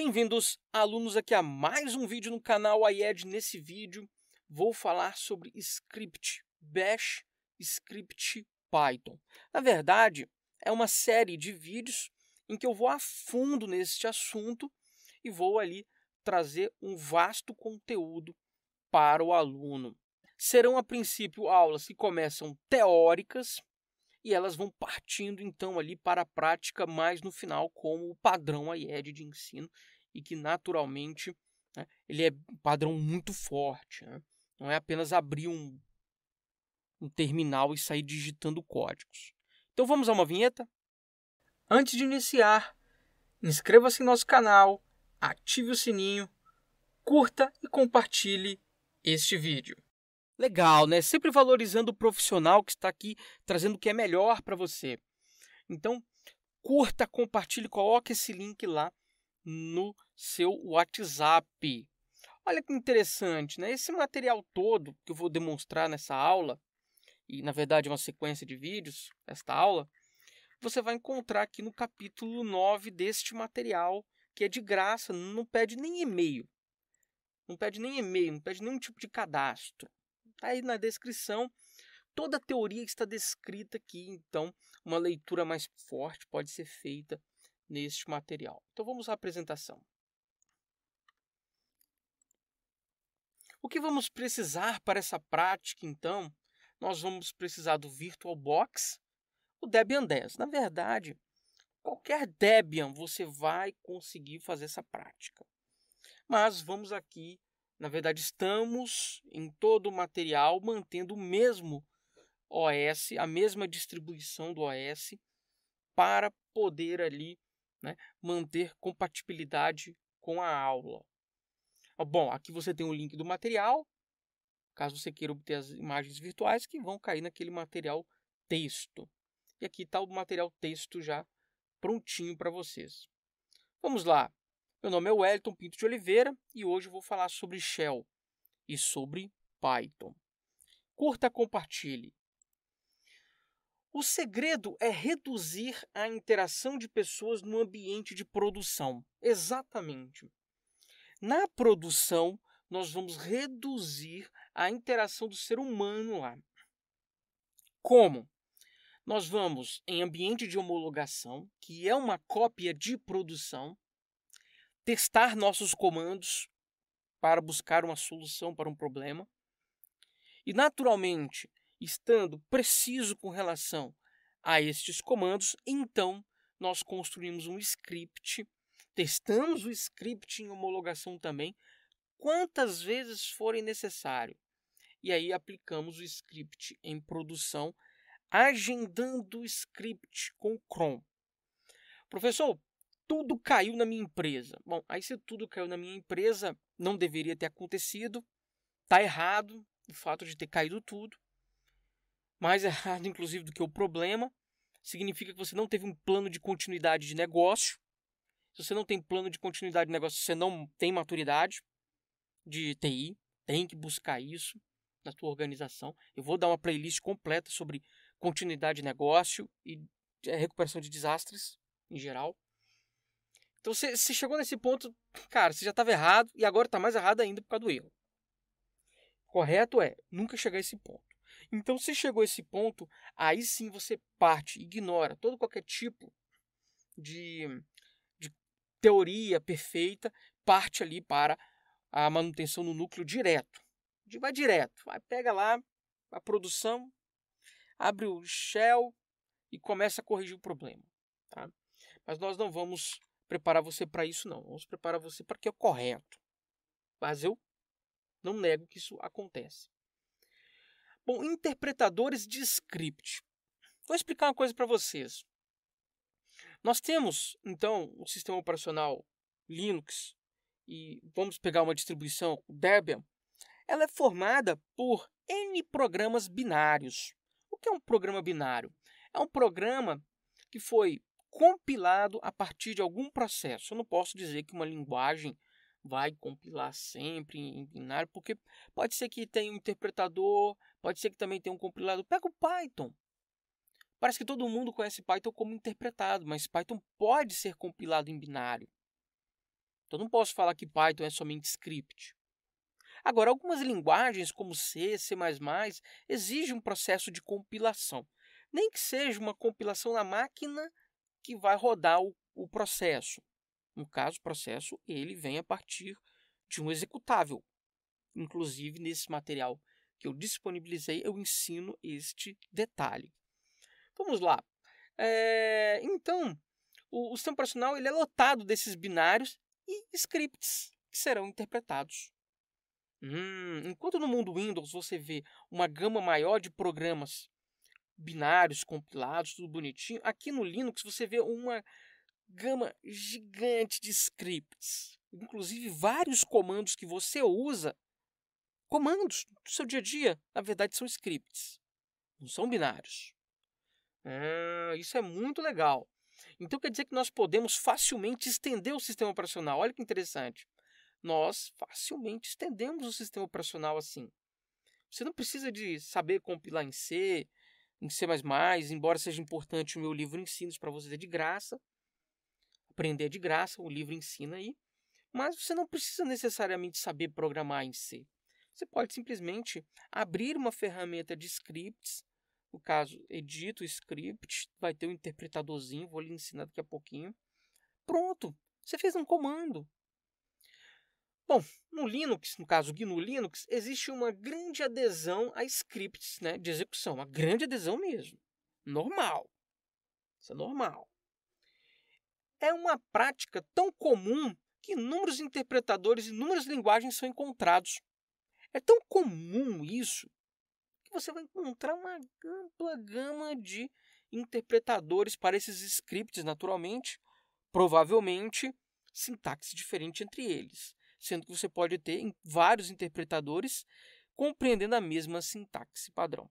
Bem-vindos, alunos, aqui a mais um vídeo no canal IED. Nesse vídeo vou falar sobre script Bash, script Python. Na verdade, é uma série de vídeos em que eu vou a fundo neste assunto e vou ali trazer um vasto conteúdo para o aluno. Serão a princípio aulas que começam teóricas e elas vão partindo então ali para a prática mais no final como o padrão IED é de ensino e que naturalmente né, ele é um padrão muito forte. Né? Não é apenas abrir um, um terminal e sair digitando códigos. Então vamos a uma vinheta? Antes de iniciar, inscreva-se em nosso canal, ative o sininho, curta e compartilhe este vídeo. Legal, né? Sempre valorizando o profissional que está aqui trazendo o que é melhor para você. Então, curta, compartilhe, coloque esse link lá no seu WhatsApp. Olha que interessante, né? Esse material todo que eu vou demonstrar nessa aula, e na verdade é uma sequência de vídeos, esta aula, você vai encontrar aqui no capítulo 9 deste material, que é de graça, não pede nem e-mail. Não pede nem e-mail, não pede nenhum tipo de cadastro. Tá aí na descrição toda a teoria que está descrita aqui, então uma leitura mais forte pode ser feita neste material. Então vamos à apresentação. O que vamos precisar para essa prática, então? Nós vamos precisar do VirtualBox, o Debian 10. Na verdade, qualquer Debian você vai conseguir fazer essa prática. Mas vamos aqui na verdade, estamos em todo o material mantendo o mesmo OS, a mesma distribuição do OS, para poder ali né, manter compatibilidade com a aula. Ah, bom, aqui você tem o link do material, caso você queira obter as imagens virtuais que vão cair naquele material texto. E aqui está o material texto já prontinho para vocês. Vamos lá. Meu nome é Wellington Pinto de Oliveira e hoje eu vou falar sobre Shell e sobre Python. Curta, compartilhe. O segredo é reduzir a interação de pessoas no ambiente de produção. Exatamente. Na produção, nós vamos reduzir a interação do ser humano lá. Como? Nós vamos em ambiente de homologação, que é uma cópia de produção, testar nossos comandos para buscar uma solução para um problema. E, naturalmente, estando preciso com relação a estes comandos, então nós construímos um script, testamos o script em homologação também, quantas vezes forem necessário. E aí aplicamos o script em produção, agendando o script com o Chrome. Professor, tudo caiu na minha empresa. Bom, aí se tudo caiu na minha empresa, não deveria ter acontecido. Tá errado o fato de ter caído tudo. Mais errado, inclusive, do que o problema. Significa que você não teve um plano de continuidade de negócio. Se você não tem plano de continuidade de negócio, você não tem maturidade de TI. Tem que buscar isso na tua organização. Eu vou dar uma playlist completa sobre continuidade de negócio e é, recuperação de desastres em geral. Então você chegou nesse ponto, cara, você já estava errado e agora está mais errado ainda por causa do erro. Correto é nunca chegar a esse ponto. Então se chegou a esse ponto, aí sim você parte, ignora todo qualquer tipo de, de teoria perfeita, parte ali para a manutenção no núcleo direto. Vai direto, vai, pega lá a produção, abre o shell e começa a corrigir o problema. Tá? Mas nós não vamos preparar você para isso, não. Vamos preparar você para que é o correto. Mas eu não nego que isso acontece. Bom, interpretadores de script. Vou explicar uma coisa para vocês. Nós temos, então, o um sistema operacional Linux e vamos pegar uma distribuição Debian. Ela é formada por N programas binários. O que é um programa binário? É um programa que foi compilado a partir de algum processo. Eu não posso dizer que uma linguagem vai compilar sempre em binário, porque pode ser que tenha um interpretador, pode ser que também tenha um compilador. Pega o Python. Parece que todo mundo conhece Python como interpretado, mas Python pode ser compilado em binário. Então não posso falar que Python é somente script. Agora, algumas linguagens como C, C++, exigem um processo de compilação. Nem que seja uma compilação na máquina que vai rodar o, o processo. No caso, o processo ele vem a partir de um executável. Inclusive, nesse material que eu disponibilizei, eu ensino este detalhe. Vamos lá. É, então, o, o sistema operacional ele é lotado desses binários e scripts que serão interpretados. Hum, enquanto no mundo Windows você vê uma gama maior de programas binários compilados, tudo bonitinho. Aqui no Linux você vê uma gama gigante de scripts, inclusive vários comandos que você usa, comandos do seu dia a dia, na verdade são scripts, não são binários. Ah, isso é muito legal. Então quer dizer que nós podemos facilmente estender o sistema operacional. Olha que interessante. Nós facilmente estendemos o sistema operacional assim. Você não precisa de saber compilar em C, em C++, embora seja importante o meu livro Ensinos para você é de graça, aprender de graça, o livro ensina aí, mas você não precisa necessariamente saber programar em C. Você pode simplesmente abrir uma ferramenta de scripts, no caso, edito script, vai ter um interpretadorzinho, vou lhe ensinar daqui a pouquinho. Pronto, você fez um comando. Bom, no Linux, no caso GNU Linux, existe uma grande adesão a scripts né, de execução, uma grande adesão mesmo. Normal. Isso é normal. É uma prática tão comum que inúmeros interpretadores e inúmeras linguagens são encontrados. É tão comum isso que você vai encontrar uma ampla gama de interpretadores para esses scripts, naturalmente, provavelmente sintaxe diferente entre eles sendo que você pode ter vários interpretadores compreendendo a mesma sintaxe padrão.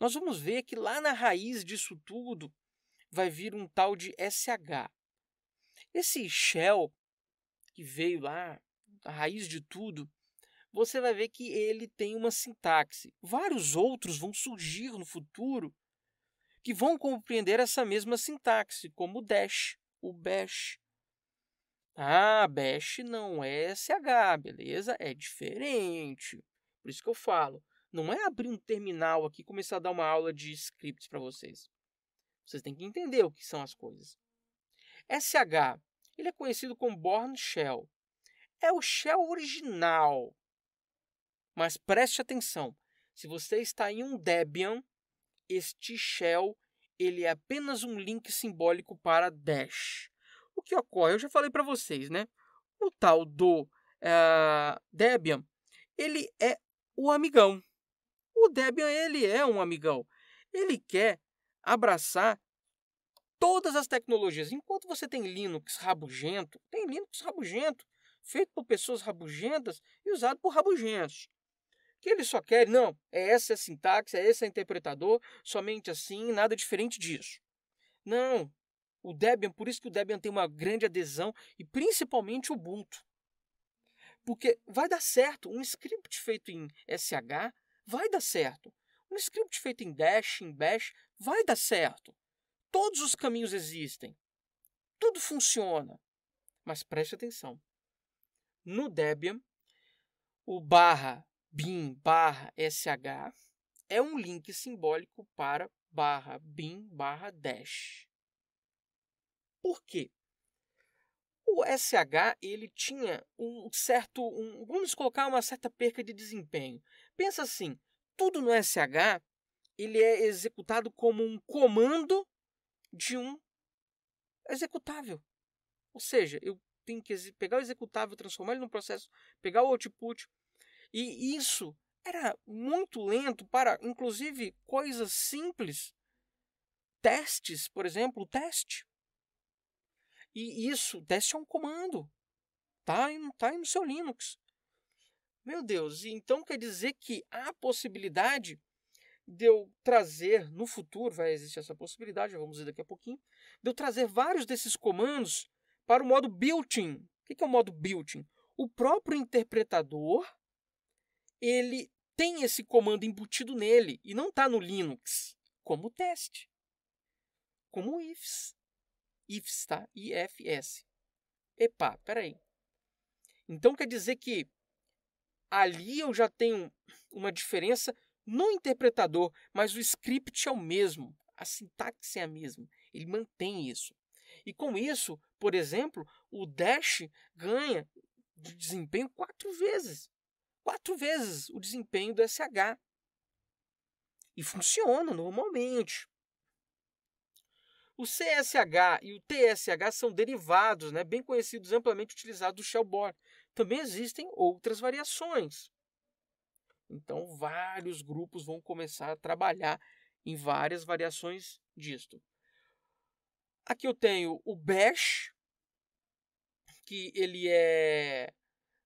Nós vamos ver que lá na raiz disso tudo vai vir um tal de SH. Esse shell que veio lá, a raiz de tudo, você vai ver que ele tem uma sintaxe. Vários outros vão surgir no futuro que vão compreender essa mesma sintaxe, como o dash, o bash, ah, Bash não é SH, beleza? É diferente. Por isso que eu falo. Não é abrir um terminal aqui e começar a dar uma aula de scripts para vocês. Vocês têm que entender o que são as coisas. SH, ele é conhecido como Born Shell. É o shell original. Mas preste atenção. Se você está em um Debian, este shell ele é apenas um link simbólico para Dash. O que ocorre? Eu já falei para vocês, né? O tal do uh, Debian, ele é o amigão. O Debian, ele é um amigão. Ele quer abraçar todas as tecnologias. Enquanto você tem Linux rabugento, tem Linux rabugento, feito por pessoas rabugentas e usado por rabugentos. Que ele só quer, não, é essa a sintaxe, é esse é interpretador, somente assim, nada diferente disso. Não, o Debian, por isso que o Debian tem uma grande adesão e principalmente o Ubuntu. Porque vai dar certo, um script feito em SH vai dar certo. Um script feito em Dash, em Bash, vai dar certo. Todos os caminhos existem. Tudo funciona. Mas preste atenção. No Debian, o barra bin barra sh é um link simbólico para barra bin barra dash. Por quê? O SH ele tinha um certo, um, vamos colocar uma certa perca de desempenho. Pensa assim, tudo no SH ele é executado como um comando de um executável. Ou seja, eu tenho que pegar o executável, transformar ele num processo, pegar o output. E isso era muito lento para, inclusive, coisas simples. Testes, por exemplo, o teste. E isso, teste é um comando. Tá? E não tá aí no seu Linux. Meu Deus, então quer dizer que há possibilidade de eu trazer no futuro, vai existir essa possibilidade, vamos ver daqui a pouquinho, de eu trazer vários desses comandos para o modo built-in. O que é o modo built-in? O próprio interpretador, ele tem esse comando embutido nele e não está no Linux, como teste, como ifs. IFS, tá? IFS. Epa, peraí. Então quer dizer que ali eu já tenho uma diferença no interpretador, mas o script é o mesmo, a sintaxe é a mesma, ele mantém isso. E com isso, por exemplo, o Dash ganha de desempenho quatro vezes. Quatro vezes o desempenho do SH. E funciona normalmente. O CSH e o TSH são derivados, né, bem conhecidos, amplamente utilizados do Shellborn. Também existem outras variações. Então, vários grupos vão começar a trabalhar em várias variações disto. Aqui eu tenho o Bash, que ele é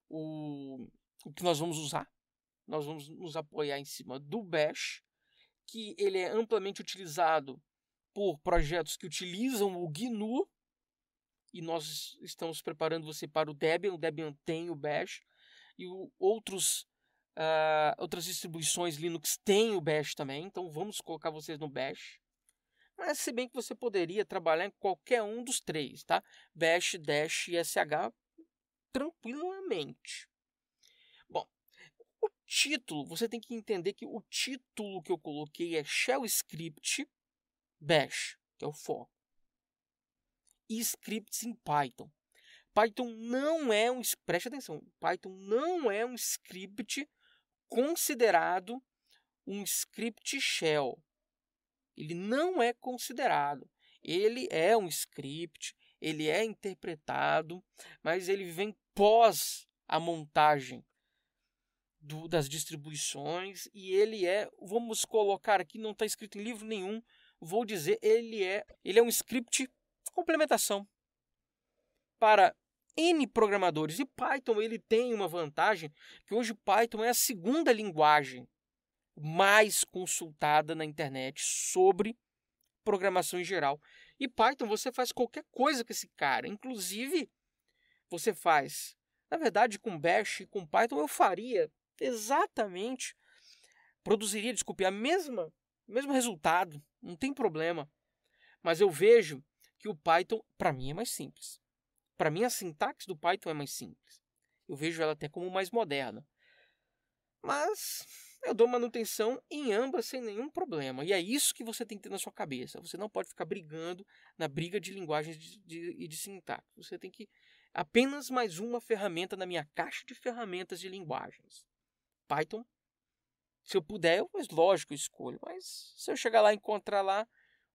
o, o que nós vamos usar. Nós vamos nos apoiar em cima do Bash, que ele é amplamente utilizado por projetos que utilizam o GNU e nós estamos preparando você para o Debian. O Debian tem o Bash e o, outros uh, outras distribuições Linux têm o Bash também. Então vamos colocar vocês no Bash. Mas se bem que você poderia trabalhar em qualquer um dos três, tá? Bash, Dash e SH tranquilamente. Bom, o título, você tem que entender que o título que eu coloquei é Shell Script Bash, que é o foco. E scripts em Python. Python não é um. Preste atenção, Python não é um script considerado um script shell. Ele não é considerado. Ele é um script, ele é interpretado, mas ele vem pós a montagem do, das distribuições e ele é, vamos colocar aqui, não está escrito em livro nenhum, vou dizer, ele é, ele é um script complementação para N programadores. E Python ele tem uma vantagem que hoje Python é a segunda linguagem mais consultada na internet sobre programação em geral. E Python você faz qualquer coisa com esse cara, inclusive você faz. Na verdade, com Bash e com Python eu faria exatamente produziria, desculpe, a mesma mesmo resultado não tem problema. Mas eu vejo que o Python, para mim, é mais simples. Para mim, a sintaxe do Python é mais simples. Eu vejo ela até como mais moderna. Mas eu dou manutenção em ambas sem nenhum problema. E é isso que você tem que ter na sua cabeça. Você não pode ficar brigando na briga de linguagens e de, de, de sintaxe. Você tem que. Apenas mais uma ferramenta na minha caixa de ferramentas de linguagens. Python se eu puder, eu, mas lógico, eu escolho. Mas se eu chegar lá e encontrar lá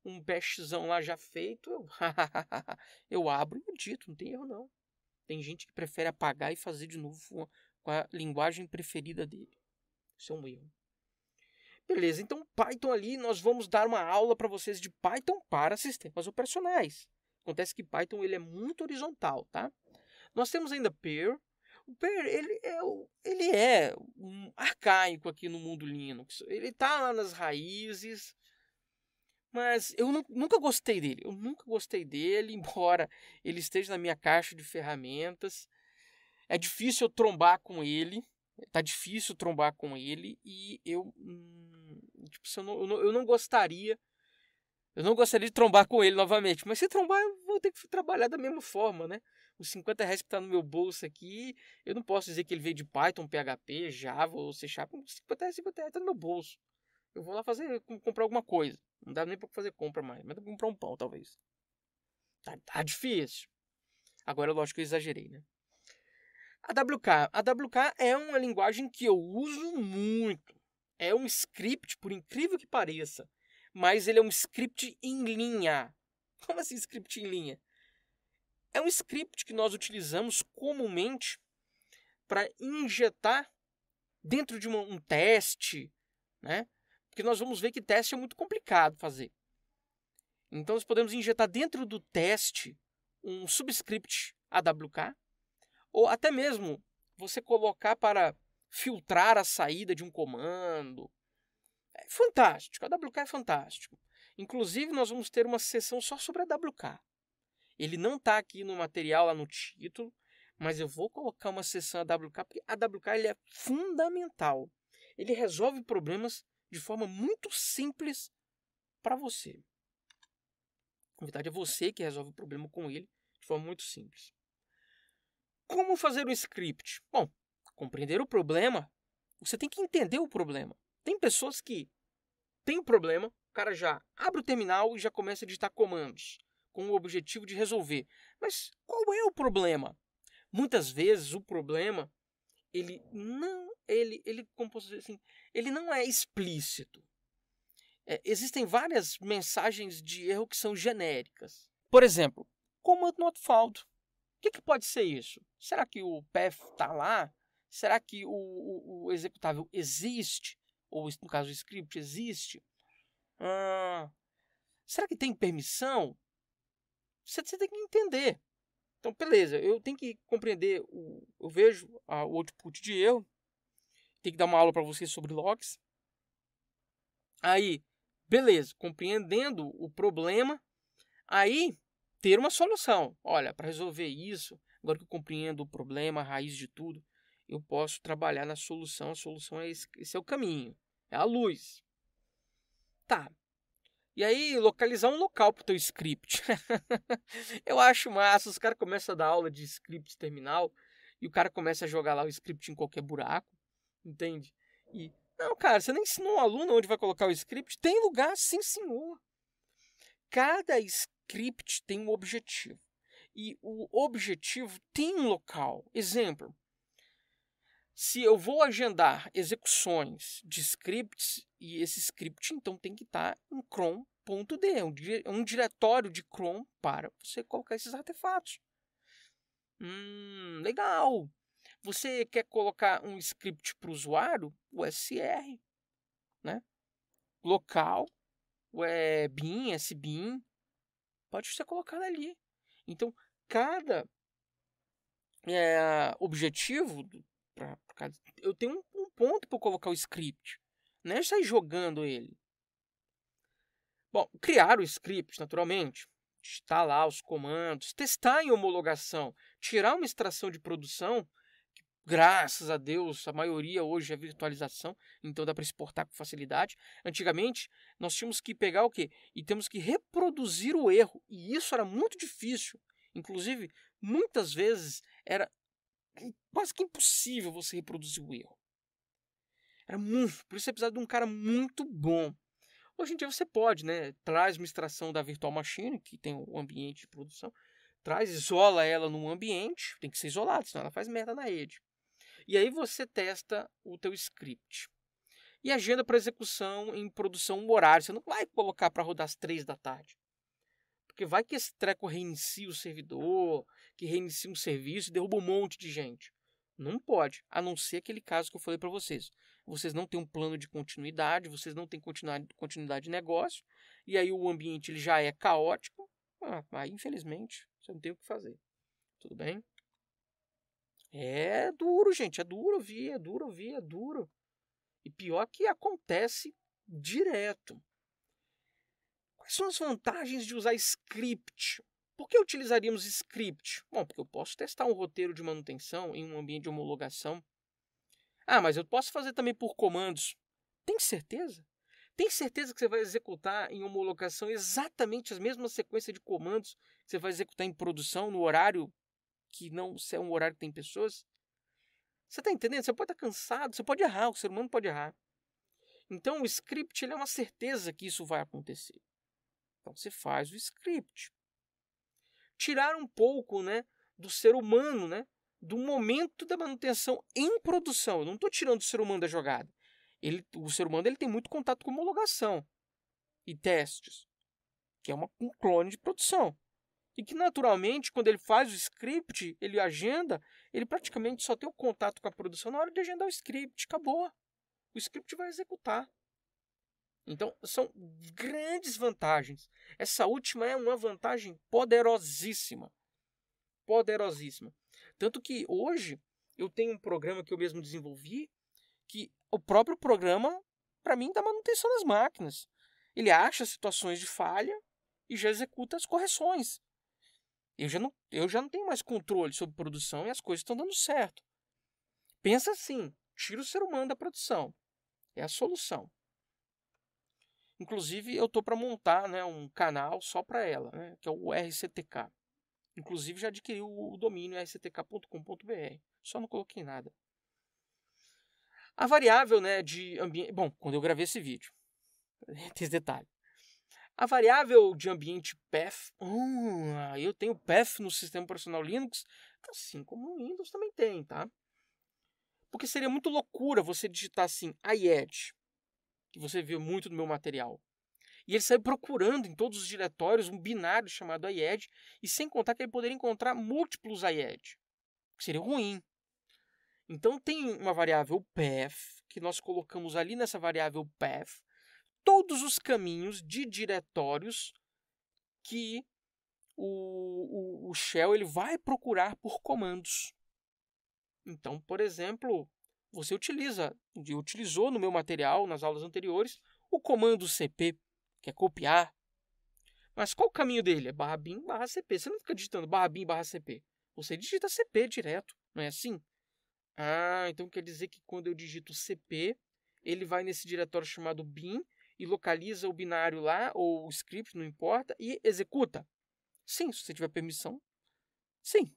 um bestzão lá já feito, eu, eu abro e edito, não tem erro não. Tem gente que prefere apagar e fazer de novo com a linguagem preferida dele. Isso é um erro. Beleza, então Python ali, nós vamos dar uma aula para vocês de Python para sistemas operacionais. Acontece que Python ele é muito horizontal, tá? Nós temos ainda Pair, o Per ele é, ele é um arcaico aqui no mundo Linux. Ele tá lá nas raízes. Mas eu nunca gostei dele. Eu nunca gostei dele, embora ele esteja na minha caixa de ferramentas. É difícil eu trombar com ele. Tá difícil trombar com ele. E eu. Hum, tipo, eu não, eu, não, eu não gostaria. Eu não gostaria de trombar com ele novamente. Mas se trombar, eu vou ter que trabalhar da mesma forma, né? os 50 reais que está no meu bolso aqui, eu não posso dizer que ele veio de Python, PHP, Java ou C Sharp. 50 reais, 50 reais está no meu bolso. Eu vou lá fazer, comprar alguma coisa. Não dá nem para fazer compra mais, mas dá pra comprar um pão, talvez. Tá, tá difícil. Agora, lógico que eu exagerei, né? A WK. A WK é uma linguagem que eu uso muito. É um script, por incrível que pareça. Mas ele é um script em linha. Como assim script em linha? É um script que nós utilizamos comumente para injetar dentro de uma, um teste, né? Porque nós vamos ver que teste é muito complicado fazer. Então, nós podemos injetar dentro do teste um subscript AWK, ou até mesmo você colocar para filtrar a saída de um comando. É fantástico, AWK é fantástico. Inclusive, nós vamos ter uma sessão só sobre AWK. Ele não tá aqui no material, lá no título, mas eu vou colocar uma sessão AWK, porque a AWK ele é fundamental. Ele resolve problemas de forma muito simples para você. Na verdade, é você que resolve o problema com ele de forma muito simples. Como fazer um script? Bom, compreender o problema, você tem que entender o problema. Tem pessoas que têm um problema, o cara já abre o terminal e já começa a digitar comandos com o objetivo de resolver. Mas qual é o problema? Muitas vezes o problema ele não ele ele como dizer assim, ele não é explícito. É, existem várias mensagens de erro que são genéricas. Por exemplo, command not found. O que, que pode ser isso? Será que o path está lá? Será que o, o, o, executável existe? Ou no caso o script existe? Ah, será que tem permissão? você, tem que entender. Então, beleza, eu tenho que compreender, o, eu vejo a, o output de erro, tem que dar uma aula para vocês sobre logs. Aí, beleza, compreendendo o problema, aí ter uma solução. Olha, para resolver isso, agora que eu compreendo o problema, a raiz de tudo, eu posso trabalhar na solução. A solução é esse, esse é o caminho, é a luz. Tá, e aí, localizar um local para o teu script. eu acho massa, os caras começam a dar aula de script terminal e o cara começa a jogar lá o script em qualquer buraco, entende? E, não, cara, você nem ensinou um aluno onde vai colocar o script? Tem lugar, sim, senhor. Cada script tem um objetivo. E o objetivo tem um local. Exemplo, se eu vou agendar execuções de scripts, e esse script então tem que estar em Chrome.d, é um, di é um diretório de cron para você colocar esses artefatos. Hum, legal! Você quer colocar um script para o usuário? O SR, né? Local, o é BIM, pode ser colocado ali. Então, cada é, objetivo Pra, eu tenho um, um ponto para colocar o script. Não né? é sair jogando ele. Bom, criar o script, naturalmente. instalar lá os comandos, testar em homologação, tirar uma extração de produção, que, graças a Deus, a maioria hoje é virtualização, então dá para exportar com facilidade. Antigamente, nós tínhamos que pegar o quê? E temos que reproduzir o erro, e isso era muito difícil. Inclusive, muitas vezes era quase que impossível você reproduzir o erro. Era muito, por isso você precisava de um cara muito bom. Hoje em dia você pode, né? Traz uma extração da virtual machine, que tem o ambiente de produção, traz, isola ela num ambiente, tem que ser isolado, senão ela faz merda na rede. E aí você testa o teu script. E agenda para execução em produção um horário. Você não vai colocar para rodar às três da tarde. Porque vai que esse treco reinicia o servidor, que reinicia um serviço e derruba um monte de gente. Não pode, a não ser aquele caso que eu falei para vocês. Vocês não têm um plano de continuidade, vocês não têm continuidade de negócio, e aí o ambiente ele já é caótico. Ah, aí, infelizmente, você não tem o que fazer. Tudo bem? É duro, gente. É duro ouvir, é duro ouvir, é duro. E pior que acontece direto. Quais são as vantagens de usar script? Por que utilizaríamos script? Bom, porque eu posso testar um roteiro de manutenção em um ambiente de homologação. Ah, mas eu posso fazer também por comandos. Tem certeza? Tem certeza que você vai executar em homologação exatamente as mesmas sequência de comandos que você vai executar em produção no horário que não é um horário que tem pessoas? Você está entendendo? Você pode estar tá cansado, você pode errar, o ser humano pode errar. Então o script é uma certeza que isso vai acontecer. Então você faz o script. Tirar um pouco né, do ser humano, né, do momento da manutenção em produção. Eu não estou tirando o ser humano da jogada. Ele, o ser humano ele tem muito contato com homologação e testes, que é uma, um clone de produção. E que naturalmente, quando ele faz o script, ele agenda, ele praticamente só tem o contato com a produção na hora de agendar o script. Acabou. O script vai executar. Então, são grandes vantagens. Essa última é uma vantagem poderosíssima. Poderosíssima. Tanto que hoje eu tenho um programa que eu mesmo desenvolvi, que o próprio programa, para mim, dá manutenção das máquinas. Ele acha situações de falha e já executa as correções. Eu já não, eu já não tenho mais controle sobre produção e as coisas estão dando certo. Pensa assim: tira o ser humano da produção. É a solução. Inclusive, eu tô para montar né, um canal só para ela, né, que é o RCTK. Inclusive, já adquiri o domínio rctk.com.br, só não coloquei nada. A variável né, de ambiente. Bom, quando eu gravei esse vídeo, tem esse detalhe. A variável de ambiente path. Hum, eu tenho path no sistema operacional Linux, assim como no Windows também tem, tá? Porque seria muito loucura você digitar assim, ied que você viu muito no meu material. E ele saiu procurando em todos os diretórios um binário chamado IED, e sem contar que ele poderia encontrar múltiplos IED, que seria ruim. Então tem uma variável path, que nós colocamos ali nessa variável path, todos os caminhos de diretórios que o, o, o shell ele vai procurar por comandos. Então, por exemplo, você utiliza, utilizou no meu material, nas aulas anteriores, o comando cp, que é copiar. Mas qual o caminho dele? É barra bin, barra cp. Você não fica digitando barra bin, barra cp. Você digita cp direto, não é assim? Ah, então quer dizer que quando eu digito cp, ele vai nesse diretório chamado bin e localiza o binário lá, ou o script, não importa, e executa. Sim, se você tiver permissão. Sim.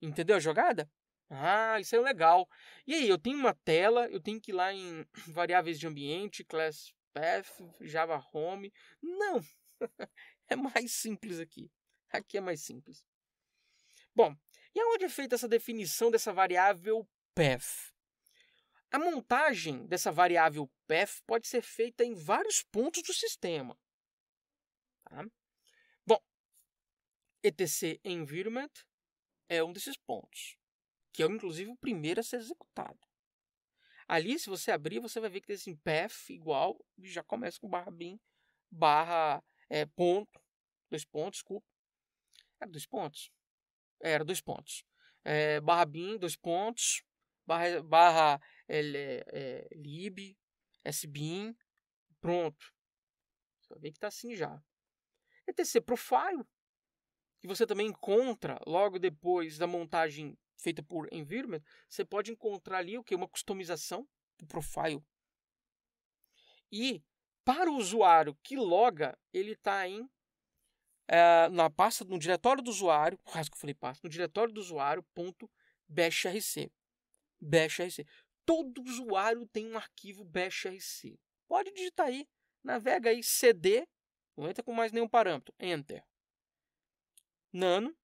Entendeu a jogada? Ah, isso é legal. E aí, eu tenho uma tela, eu tenho que ir lá em variáveis de ambiente, class path, Java home. Não, é mais simples aqui. Aqui é mais simples. Bom, e aonde é feita essa definição dessa variável path? A montagem dessa variável path pode ser feita em vários pontos do sistema. Tá? Bom, etc environment é um desses pontos que é inclusive o primeiro a ser executado. Ali, se você abrir, você vai ver que tem assim, path igual, já começa com barra bin, barra é, ponto, dois pontos, desculpa. Era dois pontos? Era dois pontos. É, barra bin, dois pontos, barra, barra é, lib, sbin, pronto. Você vai ver que está assim já. ETC Profile, que você também encontra logo depois da montagem feita por environment, você pode encontrar ali o que uma customização do profile. E para o usuário que loga, ele está em é, na pasta no diretório do usuário, quase que eu falei pasta, no diretório do usuário ponto bashrc. bashrc. Todo usuário tem um arquivo bashrc. Pode digitar aí, navega aí cd, não entra com mais nenhum parâmetro, enter. Nano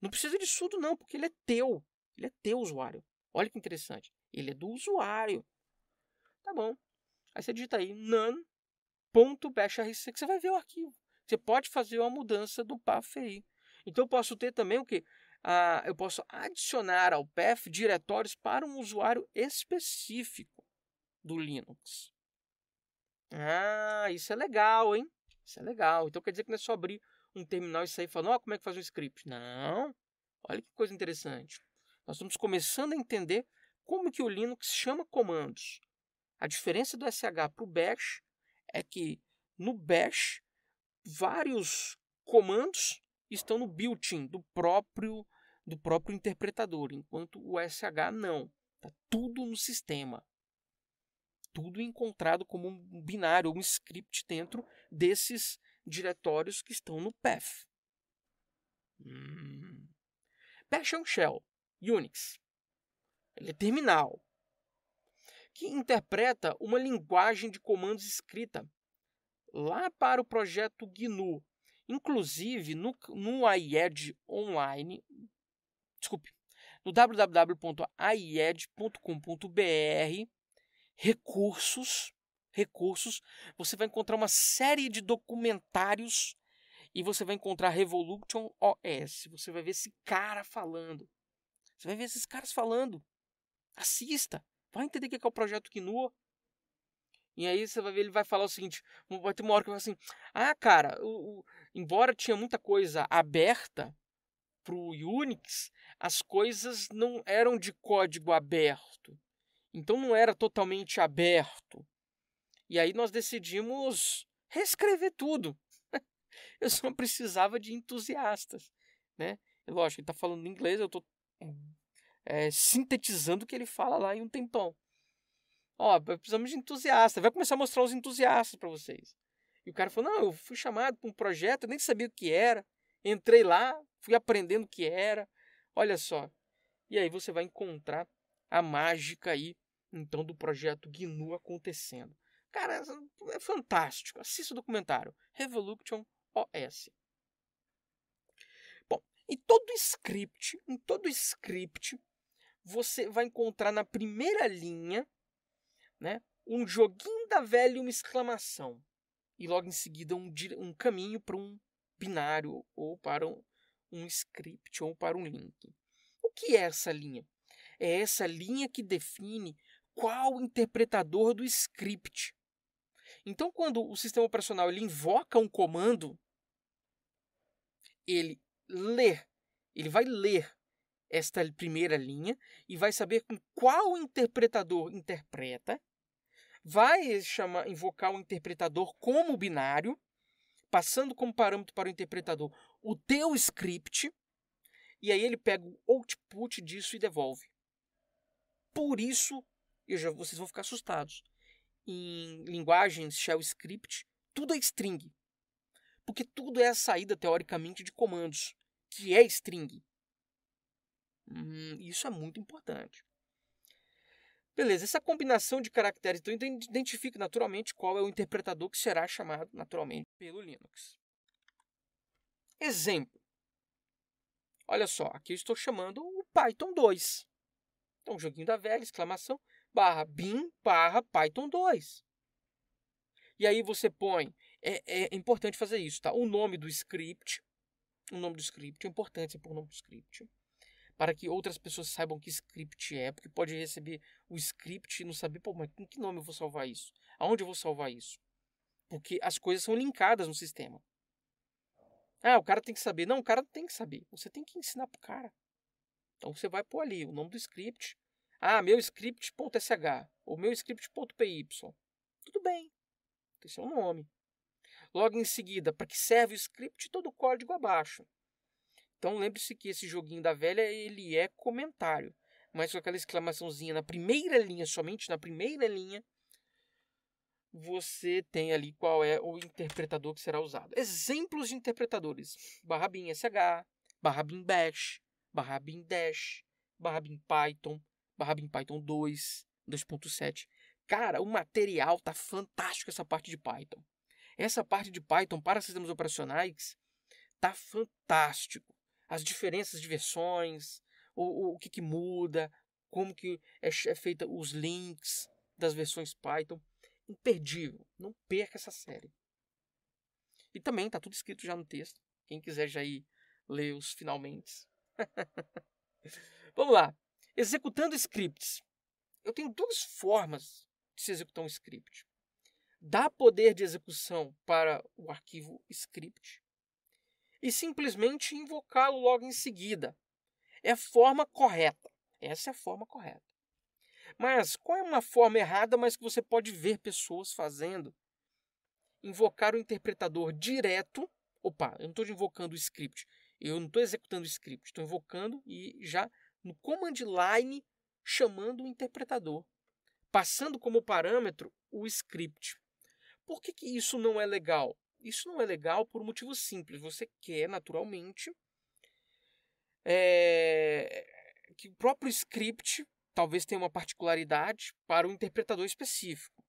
não precisa de sudo não, porque ele é teu. Ele é teu usuário. Olha que interessante. Ele é do usuário. Tá bom. Aí você digita aí nan.bashrc que você vai ver o arquivo. Você pode fazer uma mudança do path aí. Então eu posso ter também o que? Ah, eu posso adicionar ao path diretórios para um usuário específico do Linux. Ah, isso é legal, hein? Isso é legal. Então quer dizer que não é só abrir um terminal e sair falando, ó, oh, como é que faz um script? Não. Olha que coisa interessante. Nós estamos começando a entender como que o Linux chama comandos. A diferença do SH para o Bash é que no Bash vários comandos estão no built-in do próprio do próprio interpretador, enquanto o SH não. Tá tudo no sistema. Tudo encontrado como um binário, um script dentro desses diretórios que estão no path. Hum. Bash é um shell, Unix. Ele é terminal, que interpreta uma linguagem de comandos escrita lá para o projeto GNU. Inclusive, no, no IED online, desculpe, no www.ied.com.br, recursos, recursos, você vai encontrar uma série de documentários e você vai encontrar Revolution OS. Você vai ver esse cara falando. Você vai ver esses caras falando. Assista. Vai entender o que é o projeto Kinua. E aí você vai ver, ele vai falar o seguinte: vai ter uma hora que vai assim, ah, cara, o, o, embora tinha muita coisa aberta para o Unix, as coisas não eram de código aberto. Então não era totalmente aberto. E aí nós decidimos reescrever tudo. eu só precisava de entusiastas, né? Lógico, ele está falando em inglês, eu estou é, sintetizando o que ele fala lá em um tempão. Ó, precisamos de entusiastas. Vai começar a mostrar os entusiastas para vocês. E o cara falou: Não, eu fui chamado para um projeto, eu nem sabia o que era. Entrei lá, fui aprendendo o que era. Olha só. E aí você vai encontrar a mágica aí, então, do projeto GNU acontecendo. Cara, é fantástico. Assista o documentário Revolution OS. Bom, em todo script, em todo script, você vai encontrar na primeira linha, né, um joguinho da velha e uma exclamação. E logo em seguida um, um caminho para um binário ou para um, um script ou para um link. O que é essa linha? É essa linha que define qual interpretador do script então, quando o sistema operacional ele invoca um comando, ele lê, ele vai ler esta primeira linha e vai saber com qual interpretador interpreta, vai chamar, invocar o interpretador como binário, passando como parâmetro para o interpretador o teu script, e aí ele pega o output disso e devolve. Por isso, eu já, vocês vão ficar assustados em linguagens shell script, tudo é string. Porque tudo é a saída, teoricamente, de comandos, que é string. Hum, isso é muito importante. Beleza, essa combinação de caracteres então identifica naturalmente qual é o interpretador que será chamado naturalmente pelo Linux. Exemplo. Olha só, aqui eu estou chamando o Python 2. Então, joguinho da velha, exclamação barra bin barra Python 2. E aí você põe, é, é importante fazer isso, tá? O nome do script, o nome do script, é importante você pôr o nome do script, para que outras pessoas saibam que script é, porque pode receber o script e não saber, pô, mas com que nome eu vou salvar isso? Aonde eu vou salvar isso? Porque as coisas são linkadas no sistema. Ah, o cara tem que saber. Não, o cara tem que saber. Você tem que ensinar pro cara. Então você vai pôr ali o nome do script, ah, meu script.sh ou meu script.py. Tudo bem, tem seu nome. Logo em seguida, para que serve o script e todo o código abaixo. Então lembre-se que esse joguinho da velha ele é comentário, mas com aquela exclamaçãozinha na primeira linha, somente na primeira linha, você tem ali qual é o interpretador que será usado. Exemplos de interpretadores: barra bin sh, barra bin bash, barra bin dash, barra bin python, Rabin Python 2, 2.7. Cara, o material tá fantástico essa parte de Python. Essa parte de Python para sistemas operacionais tá fantástico. As diferenças de versões, o, o, o que, que muda, como que é, é feita os links das versões Python. Imperdível. Não perca essa série. E também tá tudo escrito já no texto. Quem quiser já ir ler os finalmente. Vamos lá. Executando scripts. Eu tenho duas formas de se executar um script. Dá poder de execução para o arquivo script e simplesmente invocá-lo logo em seguida. É a forma correta. Essa é a forma correta. Mas qual é uma forma errada, mas que você pode ver pessoas fazendo? Invocar o interpretador direto. Opa, eu não estou invocando o script. Eu não estou executando o script. Estou invocando e já no command line chamando o interpretador, passando como parâmetro o script. Por que, que isso não é legal? Isso não é legal por um motivo simples. Você quer, naturalmente, é... que o próprio script talvez tenha uma particularidade para um interpretador específico.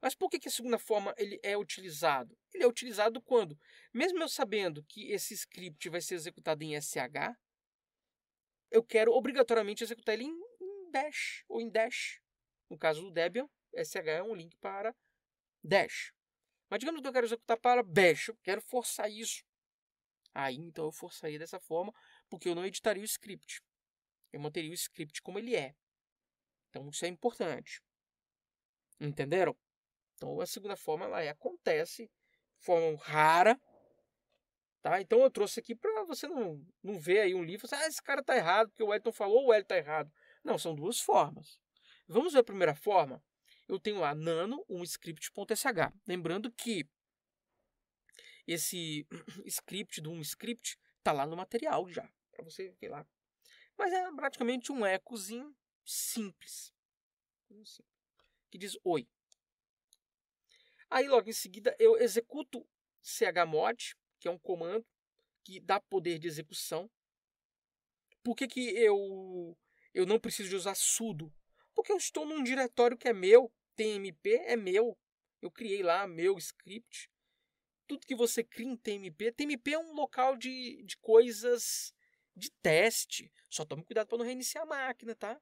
Mas por que, que a segunda forma ele é utilizado? Ele é utilizado quando, mesmo eu sabendo que esse script vai ser executado em SH, eu quero obrigatoriamente executar ele em, bash Dash ou em Dash. No caso do Debian, SH é um link para Dash. Mas digamos que eu quero executar para Bash, eu quero forçar isso. Aí então eu forçaria dessa forma, porque eu não editaria o script. Eu manteria o script como ele é. Então isso é importante. Entenderam? Então a segunda forma ela é, acontece forma rara, Tá? Então eu trouxe aqui para você não, não ver aí um livro, ah, esse cara está errado porque o Elton falou ou o Wellington está errado. Não, são duas formas. Vamos ver a primeira forma? Eu tenho lá nano um script.sh. Lembrando que esse script do um script está lá no material já, para você ver lá. Mas é praticamente um ecozinho simples. Que diz oi. Aí logo em seguida eu executo chmod que é um comando que dá poder de execução. Por que, que eu, eu não preciso de usar sudo? Porque eu estou num diretório que é meu, TMP é meu. Eu criei lá meu script. Tudo que você cria em TMP, TMP é um local de, de coisas de teste. Só tome cuidado para não reiniciar a máquina, tá?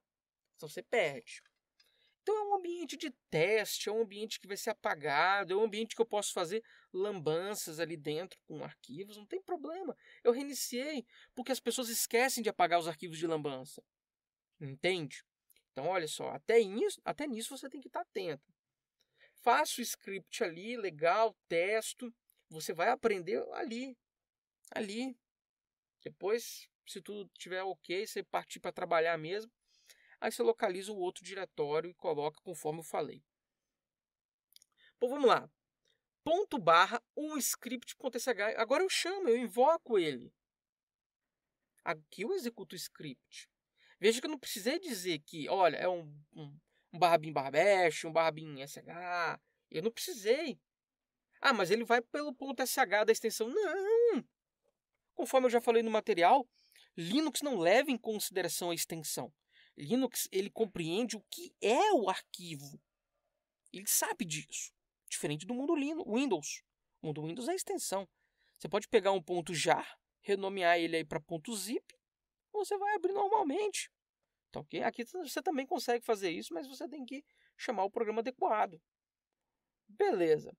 Senão você perde. Então é um ambiente de teste, é um ambiente que vai ser apagado, é um ambiente que eu posso fazer lambanças ali dentro com arquivos, não tem problema. Eu reiniciei, porque as pessoas esquecem de apagar os arquivos de lambança. Entende? Então, olha só, até, isso, até nisso você tem que estar atento. Faça o script ali, legal, testo, você vai aprender ali. Ali. Depois, se tudo estiver ok, você partir para trabalhar mesmo Aí você localiza o outro diretório e coloca conforme eu falei. Bom, vamos lá. Ponto barra o script.sh. Agora eu chamo, eu invoco ele. Aqui eu executo o script. Veja que eu não precisei dizer que, olha, é um, um, um barra bin barra bash, um barra bin sh. Eu não precisei. Ah, mas ele vai pelo ponto sh da extensão. Não! Conforme eu já falei no material, Linux não leva em consideração a extensão. Linux ele compreende o que é o arquivo. Ele sabe disso. Diferente do mundo Windows. O mundo Windows é extensão. Você pode pegar um ponto jar, renomear ele aí para ponto zip, ou você vai abrir normalmente. Tá então, ok? Aqui você também consegue fazer isso, mas você tem que chamar o programa adequado. Beleza.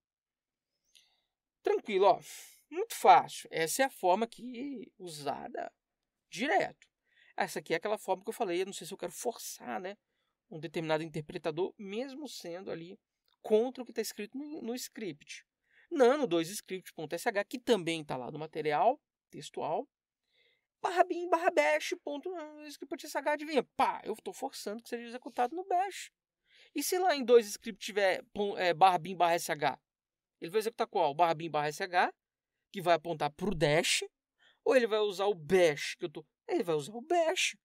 Tranquilo, ó. Muito fácil. Essa é a forma que usada direto. Essa aqui é aquela forma que eu falei, eu não sei se eu quero forçar, né? Um determinado interpretador, mesmo sendo ali contra o que está escrito no, script. Nano 2script.sh, que também está lá no material textual, barra bin, barra bash, ponto, ah, script.sh, adivinha? Pá, eu estou forçando que seja executado no bash. E se lá em 2 script tiver é, barra bin, barra sh? Ele vai executar qual? Barra bin, barra sh, que vai apontar para o dash, ou ele vai usar o bash, que eu estou ele vai usar o bash,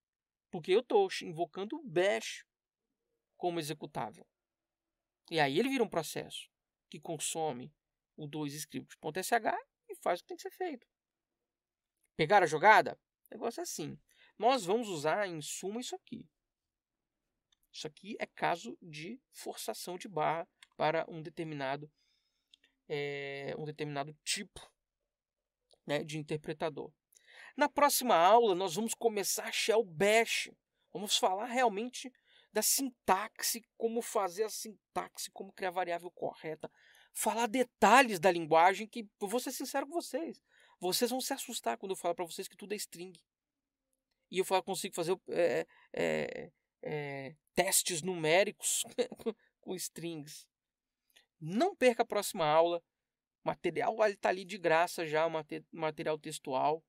porque eu estou invocando o bash como executável. E aí ele vira um processo que consome o 2 script.sh e faz o que tem que ser feito. Pegar a jogada? O negócio é assim. Nós vamos usar em suma isso aqui. Isso aqui é caso de forçação de barra para um determinado é, um determinado tipo né, de interpretador. Na próxima aula, nós vamos começar Shell Bash. Vamos falar realmente da sintaxe, como fazer a sintaxe, como criar a variável correta, falar detalhes da linguagem que, eu vou ser sincero com vocês, vocês vão se assustar quando eu falar para vocês que tudo é string. E eu falo, consigo fazer é, é, é, testes numéricos com strings. Não perca a próxima aula. Material está ali de graça já, material textual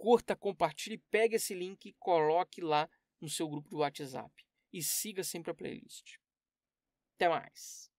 curta, compartilhe, pegue esse link e coloque lá no seu grupo do WhatsApp. E siga sempre a playlist. Até mais!